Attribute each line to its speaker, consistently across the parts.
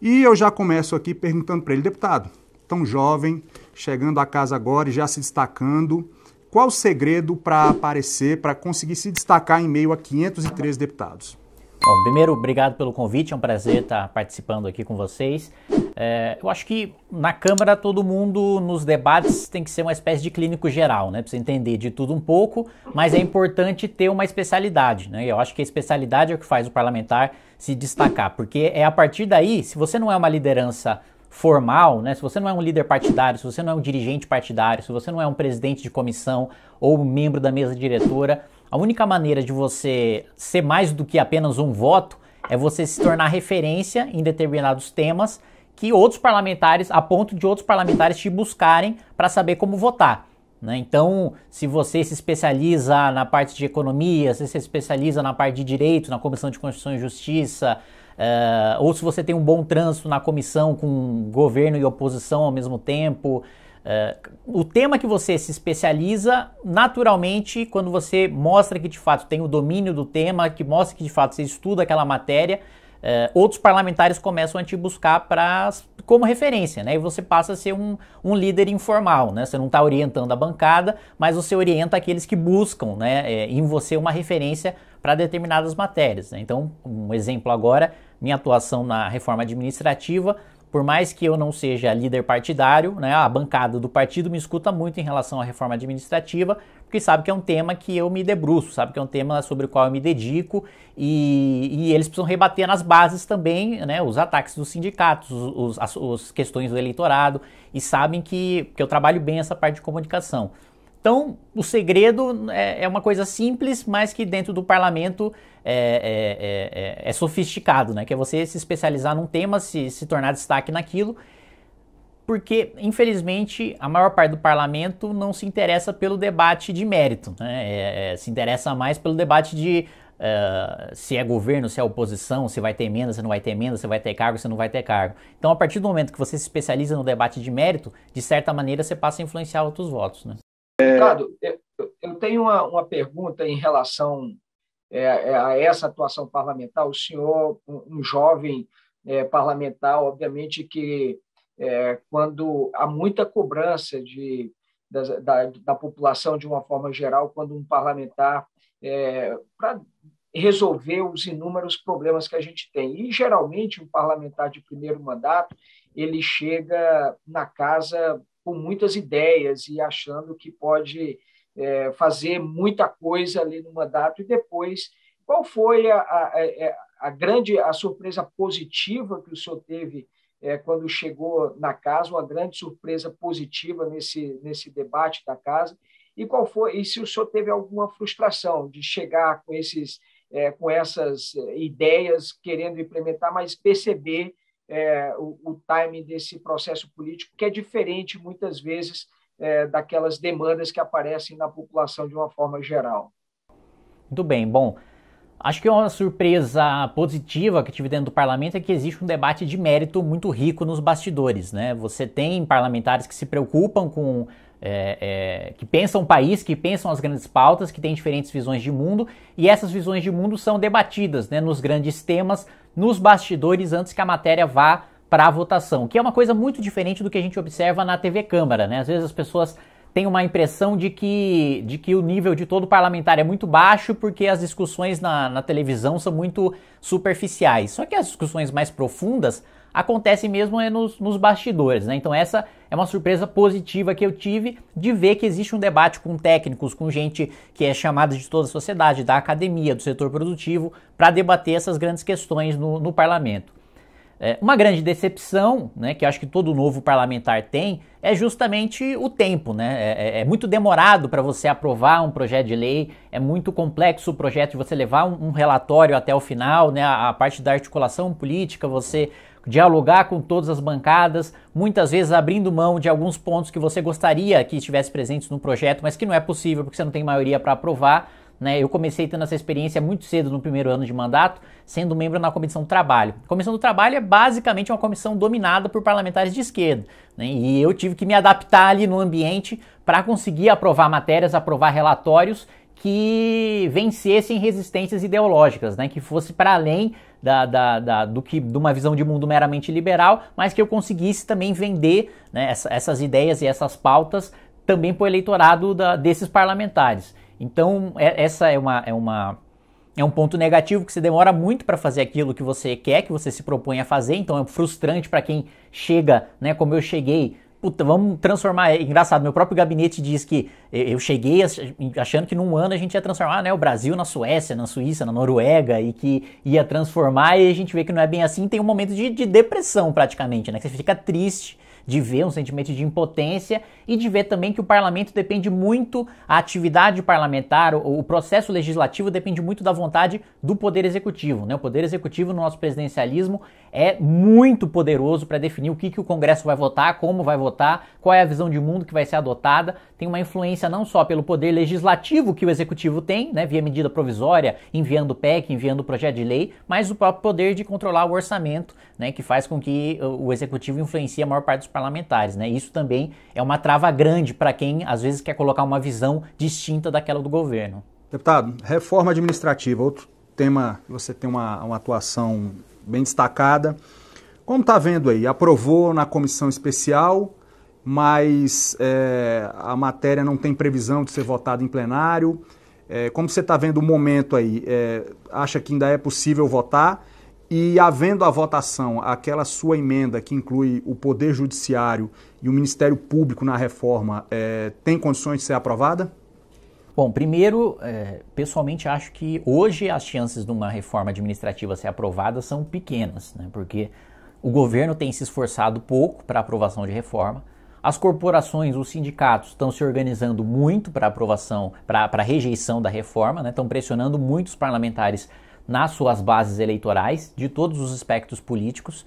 Speaker 1: E eu já começo aqui perguntando para ele, deputado, tão jovem, chegando à casa agora e já se destacando, qual o segredo para aparecer, para conseguir se destacar em meio a 513 deputados? Bom, primeiro, obrigado pelo convite, é um prazer estar participando aqui com vocês. É, eu acho que na Câmara todo mundo nos debates tem que ser uma espécie de clínico geral, né? Precisa entender de tudo um pouco, mas é importante ter uma especialidade, né? Eu acho que a especialidade é o que faz o parlamentar se destacar, porque é a partir daí, se você não é uma liderança formal, né? Se você não é um líder partidário, se você não é um dirigente partidário, se você não é um presidente de comissão ou membro da mesa diretora, a única maneira de você ser mais do que apenas um voto é você se tornar referência em determinados temas que outros parlamentares, a ponto de outros parlamentares te buscarem para saber como votar. Né? Então, se você se especializa na parte de economia, se você se especializa na parte de direito, na Comissão de Constituição e Justiça, uh, ou se você tem um bom trânsito na comissão com governo e oposição ao mesmo tempo, Uh, o tema que você se especializa, naturalmente, quando você mostra que de fato tem o domínio do tema, que mostra que de fato você estuda aquela matéria, uh, outros parlamentares começam a te buscar pra, como referência, né? E você passa a ser um, um líder informal, né? Você não está orientando a bancada, mas você orienta aqueles que buscam né, é, em você uma referência para determinadas matérias. Né? Então, um exemplo agora, minha atuação na reforma administrativa por mais que eu não seja líder partidário, né, a bancada do partido me escuta muito em relação à reforma administrativa, porque sabe que é um tema que eu me debruço, sabe que é um tema sobre o qual eu me dedico e, e eles precisam rebater nas bases também, né, os ataques dos sindicatos, os, as, as questões do eleitorado e sabem que, que eu trabalho bem essa parte de comunicação. Então, o segredo é, é uma coisa simples, mas que dentro do parlamento é é, é, é, é, sofisticado, né? Que é você se especializar num tema, se, se tornar destaque naquilo, porque, infelizmente, a maior parte do parlamento não se interessa pelo debate de mérito, né? É, se interessa mais pelo debate de Uh, se é governo, se é oposição, se vai ter emenda, se não vai ter emenda, se vai ter cargo, se não vai ter cargo. Então, a partir do momento que você se especializa no debate de mérito, de certa maneira você passa a influenciar outros
Speaker 2: votos. Né? Ricardo, eu, tenho uma, uma, pergunta em relação é, é a essa atuação parlamentar. O senhor, um, jovem é, parlamentar, obviamente que é, quando há muita cobrança de, da, da, da, população de uma forma geral, quando um parlamentar é, para resolver os inúmeros problemas que a gente tem. E geralmente um parlamentar de primeiro mandato ele chega na casa com muitas ideias e achando que pode é, fazer muita coisa ali no mandato. E depois, qual foi a, a, é, é, a grande a surpresa positiva que o senhor teve é, quando chegou na casa, uma grande surpresa positiva nesse, nesse debate da casa? E qual foi e se o senhor teve alguma frustração de chegar com esses é, com essas é, ideias querendo implementar, mas perceber é, o, o timing desse processo político, que é diferente muitas vezes é, daquelas demandas que aparecem na população de uma forma geral.
Speaker 1: Muito bem, bom. Acho que uma surpresa positiva que tive dentro do parlamento é que existe um debate de mérito muito rico nos bastidores, né? Você tem parlamentares que se preocupam com é, é, que pensam o país, que pensam as grandes pautas, que têm diferentes visões de mundo, e essas visões de mundo são debatidas né, nos grandes temas nos bastidores antes que a matéria vá para a votação, que é uma coisa muito diferente do que a gente observa na TV Câmara, né? Às vezes as pessoas tem uma impressão de que, de que o nível de todo parlamentar é muito baixo porque as discussões na, na televisão são muito superficiais. Só que as discussões mais profundas acontecem mesmo é nos, nos bastidores, né? Então essa é uma surpresa positiva que eu tive de ver que existe um debate com técnicos, com gente que é chamada de toda a sociedade, da academia, do setor produtivo, para debater essas grandes questões no, no parlamento. É, uma grande decepção, né, que acho que todo novo parlamentar tem, é justamente o tempo, né? É, é, é muito demorado para você aprovar um projeto de lei, é muito complexo o projeto de você levar um, um relatório até o final, né? A, a parte da articulação política, você dialogar com todas as bancadas, muitas vezes abrindo mão de alguns pontos que você gostaria que estivesse presentes no projeto, mas que não é possível porque você não tem maioria para aprovar. Né? Eu comecei tendo essa experiência muito cedo no primeiro ano de mandato, sendo membro na Comissão do Trabalho. A Comissão do Trabalho é basicamente uma comissão dominada por parlamentares de esquerda. Né? E eu tive que me adaptar ali no ambiente para conseguir aprovar matérias, aprovar relatórios que vencessem resistências ideológicas, né? que fosse para além da, da, da, do que de uma visão de mundo meramente liberal, mas que eu conseguisse também vender né, essa, essas ideias e essas pautas também para o eleitorado da, desses parlamentares. Então, é, essa é uma, é uma é um ponto negativo que você demora muito para fazer aquilo que você quer, que você se propõe a fazer, então é frustrante para quem chega, né, como eu cheguei. Puta, vamos transformar. É engraçado, meu próprio gabinete diz que eu cheguei achando que num ano a gente ia transformar né, o Brasil na Suécia, na Suíça, na Noruega e que ia transformar, e a gente vê que não é bem assim. Tem um momento de, de depressão praticamente, né? Que você fica triste de ver, um sentimento de impotência e de ver também que o parlamento depende muito, a atividade parlamentar, o, o processo legislativo depende muito da vontade do poder executivo. Né? O poder executivo no nosso presidencialismo é muito poderoso para definir o que, que o Congresso vai votar, como vai votar, qual é a visão de mundo que vai ser adotada. Tem uma influência não só pelo poder legislativo que o Executivo tem, né, via medida provisória, enviando PEC, enviando projeto de lei, mas o próprio poder de controlar o orçamento, né, que faz com que o Executivo influencie a maior parte dos parlamentares. Né? Isso também é uma trava grande para quem às vezes quer colocar uma visão distinta daquela do governo. Deputado, reforma administrativa, outro tema que você tem uma, uma atuação bem destacada. Como está vendo aí, aprovou na comissão especial, mas é, a matéria não tem previsão de ser votada em plenário. É, como você está vendo o momento aí, é, acha que ainda é possível votar? E havendo a votação, aquela sua emenda que inclui o Poder Judiciário e o Ministério Público na reforma, é, tem condições de ser aprovada? Bom, primeiro, é, pessoalmente acho que hoje as chances de uma reforma administrativa ser aprovada são pequenas, né? porque o governo tem se esforçado pouco para aprovação de reforma, as corporações, os sindicatos estão se organizando muito para aprovação, para rejeição da reforma, né? estão pressionando muitos parlamentares nas suas bases eleitorais, de todos os aspectos políticos,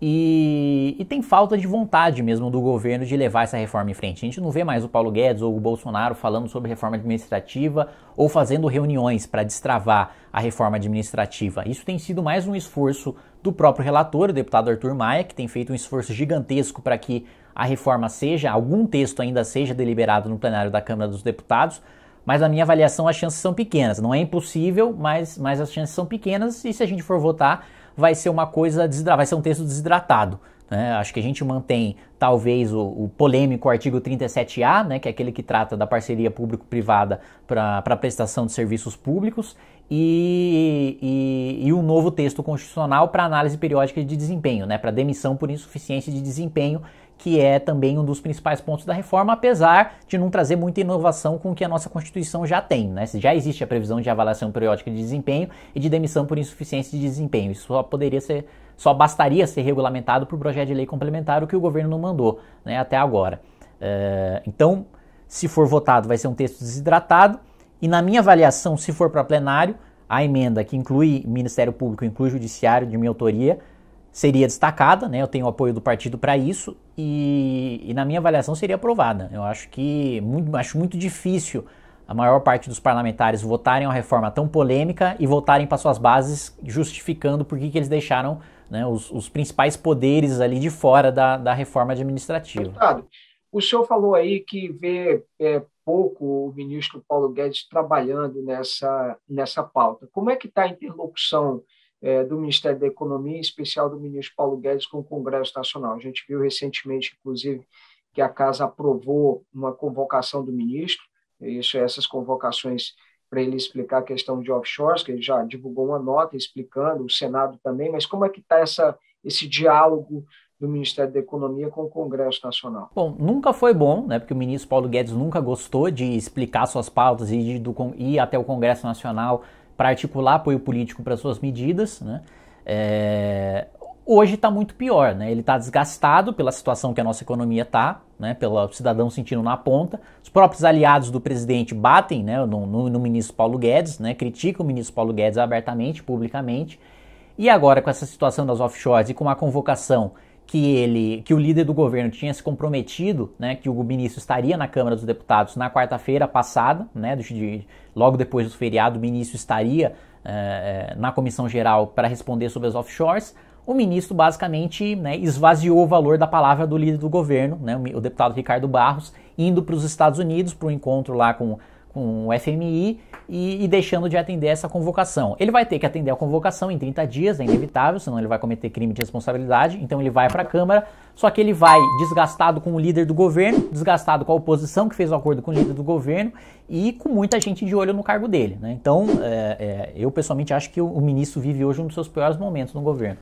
Speaker 1: e, e, tem falta de vontade mesmo do governo de levar essa reforma em frente. A gente não vê mais o Paulo Guedes ou o Bolsonaro falando sobre reforma administrativa ou fazendo reuniões para destravar a reforma administrativa. Isso tem sido mais um esforço do próprio relator, o deputado Arthur Maia, que tem feito um esforço gigantesco para que a reforma seja, algum texto ainda seja deliberado no plenário da Câmara dos Deputados. Mas na minha avaliação as chances são pequenas. Não é impossível, mas, mas as chances são pequenas. E se a gente for votar, vai ser uma coisa vai ser um texto desidratado. Né? Acho que a gente mantém talvez o, o polêmico artigo 37A, né, que é aquele que trata da parceria público-privada para prestação de serviços públicos, e, e, e, um novo texto constitucional para análise periódica de desempenho, né, para demissão por insuficiência de desempenho, que é também um dos principais pontos da reforma, apesar de não trazer muita inovação com o que a nossa Constituição já tem. Né? Já existe a previsão de avaliação periódica de desempenho e de demissão por insuficiência de desempenho. Isso só poderia ser, só bastaria ser regulamentado por projeto de lei complementar, o que o governo não mandou né, até agora. Eh, então, se for votado, vai ser um texto desidratado. E na minha avaliação, se for para plenário, a emenda que inclui Ministério Público, inclui Judiciário de minha autoria, seria destacada, né? Eu tenho o apoio do partido para isso e, e, na minha avaliação seria aprovada. Eu acho que muito, acho muito difícil a maior parte dos parlamentares votarem uma reforma tão polêmica e votarem para suas bases justificando por que, que eles deixaram né, os, os, principais poderes ali de fora da, da reforma administrativa. Deputado,
Speaker 2: o senhor falou aí que vê é, pouco o ministro Paulo Guedes trabalhando nessa, nessa pauta. Como é que está a interlocução? é, do Ministério da Economia, em especial do ministro Paulo Guedes, com o Congresso Nacional. A gente viu recentemente, inclusive, que a Casa aprovou uma convocação do ministro, isso, essas convocações para ele explicar a questão de offshores, que ele já divulgou uma nota explicando, o Senado também, mas como é que está esse diálogo do Ministério da Economia com o Congresso Nacional.
Speaker 1: Bom, nunca foi bom, né? Porque o ministro Paulo Guedes nunca gostou de explicar suas pautas e ir até o Congresso Nacional para articular apoio político para suas medidas, né? É, hoje está muito pior, né? Ele está desgastado pela situação que a nossa economia está, né? Pelo cidadão sentindo na ponta. Os próprios aliados do presidente batem, né? No, no, no ministro Paulo Guedes, né? Criticam o ministro Paulo Guedes abertamente, publicamente. E agora com essa situação das offshores e com a convocação que ele, que o líder do governo tinha se comprometido, né, que o ministro estaria na Câmara dos Deputados na quarta-feira passada, né, de, logo depois do feriado, o ministro estaria é, na comissão geral para responder sobre as offshores. O ministro basicamente né, esvaziou o valor da palavra do líder do governo, né, o deputado Ricardo Barros, indo para os Estados Unidos para o encontro lá com com o FMI e, e, deixando de atender essa convocação. Ele vai ter que atender a convocação em 30 dias, é inevitável, senão ele vai cometer crime de responsabilidade. Então ele vai para a Câmara, só que ele vai desgastado com o líder do governo, desgastado com a oposição que fez o acordo com o líder do governo e com muita gente de olho no cargo dele. Né? Então é, é, eu
Speaker 2: pessoalmente acho que o, o ministro vive hoje um dos seus piores momentos no governo.